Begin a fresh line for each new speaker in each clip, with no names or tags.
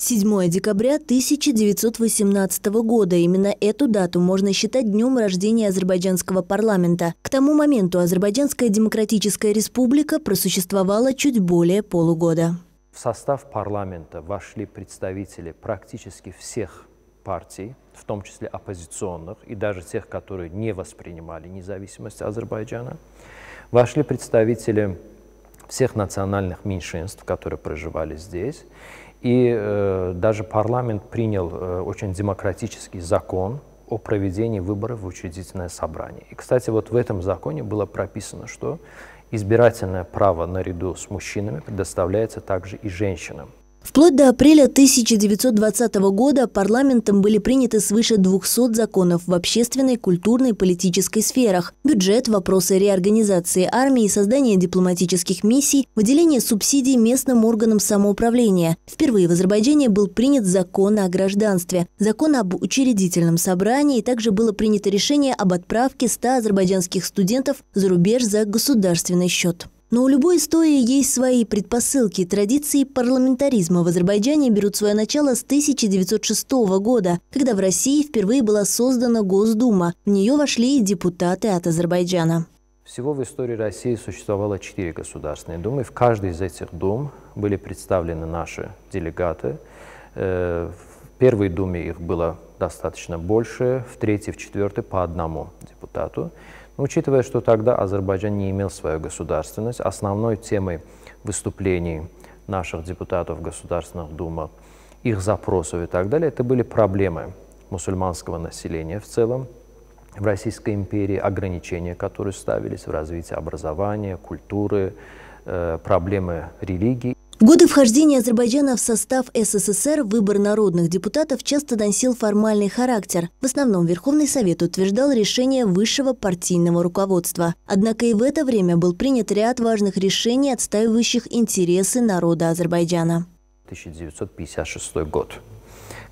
7 декабря 1918 года. Именно эту дату можно считать днем рождения азербайджанского парламента. К тому моменту Азербайджанская Демократическая Республика просуществовала чуть более полугода.
В состав парламента вошли представители практически всех партий, в том числе оппозиционных и даже тех, которые не воспринимали независимость Азербайджана. Вошли представители всех национальных меньшинств, которые проживали здесь. И э, даже парламент принял э, очень демократический закон о проведении выборов в учредительное собрание. И, кстати, вот в этом законе было прописано, что избирательное право наряду с мужчинами предоставляется также и женщинам.
Вплоть до апреля 1920 года парламентом были приняты свыше 200 законов в общественной, культурной, политической сферах. Бюджет, вопросы реорганизации армии, создание дипломатических миссий, выделение субсидий местным органам самоуправления. Впервые в Азербайджане был принят закон о гражданстве, закон об учредительном собрании, и также было принято решение об отправке 100 азербайджанских студентов за рубеж за государственный счет. Но у любой истории есть свои предпосылки. Традиции парламентаризма в Азербайджане берут свое начало с 1906 года, когда в России впервые была создана Госдума. В нее вошли депутаты от Азербайджана.
Всего в истории России существовало четыре государственные думы. В каждой из этих дум были представлены наши делегаты. Э, в первой думе их было достаточно больше, в третьей, в четвертой по одному депутату. Ну, учитывая, что тогда Азербайджан не имел свою государственность, основной темой выступлений наших депутатов Государственных Дума, их запросов и так далее, это были проблемы мусульманского населения в целом, в Российской империи, ограничения, которые ставились в развитии образования, культуры, э, проблемы религии.
В годы вхождения Азербайджана в состав СССР выбор народных депутатов часто носил формальный характер. В основном Верховный Совет утверждал решение высшего партийного руководства. Однако и в это время был принят ряд важных решений, отстаивающих интересы народа Азербайджана.
1956 год,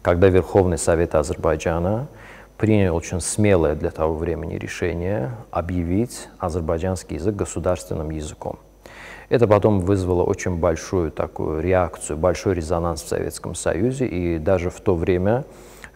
когда Верховный Совет Азербайджана принял очень смелое для того времени решение объявить азербайджанский язык государственным языком. Это потом вызвало очень большую такую реакцию, большой резонанс в Советском Союзе, и даже в то время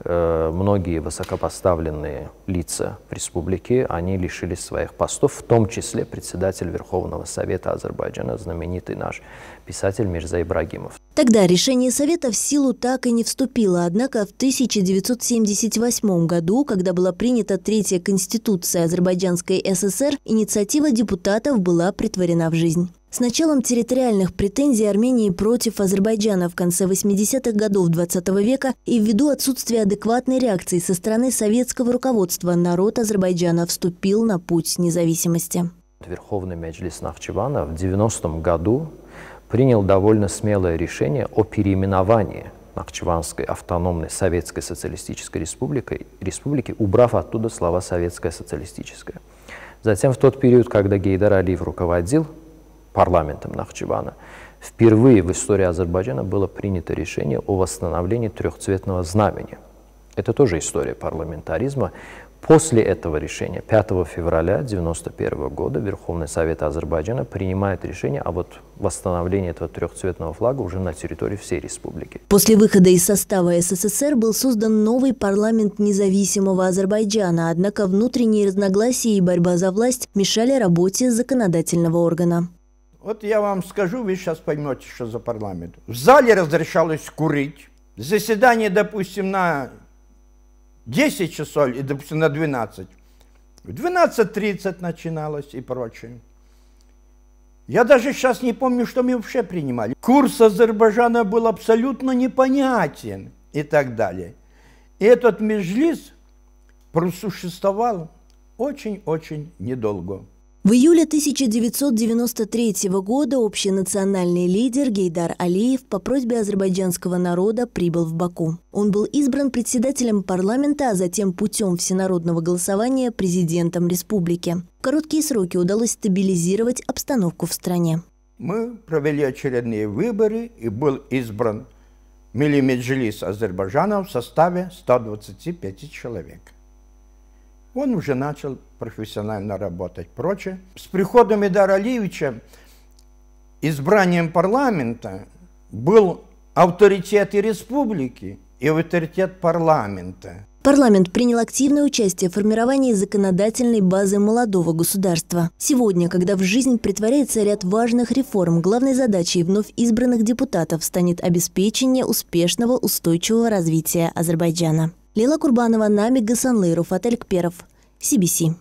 э, многие высокопоставленные лица республики, они лишились своих постов, в том числе председатель Верховного Совета Азербайджана, знаменитый наш писатель Мирза Ибрагимов.
Тогда решение Совета в силу так и не вступило, однако в 1978 году, когда была принята Третья Конституция Азербайджанской ССР, инициатива депутатов была притворена в жизнь. С началом территориальных претензий Армении против Азербайджана в конце 80-х годов XX века и ввиду отсутствия адекватной реакции со стороны советского руководства народ Азербайджана вступил на путь независимости.
Верховный Меджлис Нахчевана в 90-м году принял довольно смелое решение о переименовании Нахчеванской автономной Советской Социалистической Республики, республики убрав оттуда слова «Советская Социалистическая». Затем в тот период, когда Гейдар Алиев руководил парламентом Нахчевана, впервые в истории Азербайджана было принято решение о восстановлении трехцветного знамени. Это тоже история парламентаризма. После этого решения, 5 февраля 1991 года, Верховный Совет Азербайджана принимает решение о вот восстановлении этого трехцветного флага уже на территории всей республики.
После выхода из состава СССР был создан новый парламент независимого Азербайджана, однако внутренние разногласия и борьба за власть мешали работе законодательного органа.
Вот я вам скажу, вы сейчас поймете, что за парламент. В зале разрешалось курить. Заседание, допустим, на 10 часов и, допустим, на 12. В 12.30 начиналось и прочее. Я даже сейчас не помню, что мы вообще принимали. Курс Азербайджана был абсолютно непонятен и так далее. И этот межлиз просуществовал очень-очень недолго.
В июле 1993 года общенациональный лидер Гейдар Алиев по просьбе азербайджанского народа прибыл в Баку. Он был избран председателем парламента, а затем путем всенародного голосования президентом республики. В короткие сроки удалось стабилизировать обстановку в стране.
Мы провели очередные выборы и был избран Милимеджлис Азербайджана в составе 125 человек он уже начал профессионально работать. Прочее. С приходом Идара Алиевича, избранием парламента, был авторитет и республики, и авторитет парламента.
Парламент принял активное участие в формировании законодательной базы молодого государства. Сегодня, когда в жизнь притворяется ряд важных реформ, главной задачей вновь избранных депутатов станет обеспечение успешного устойчивого развития Азербайджана. Лила Курбанова, Нами Гасанлыров, отель Кперов, CBC.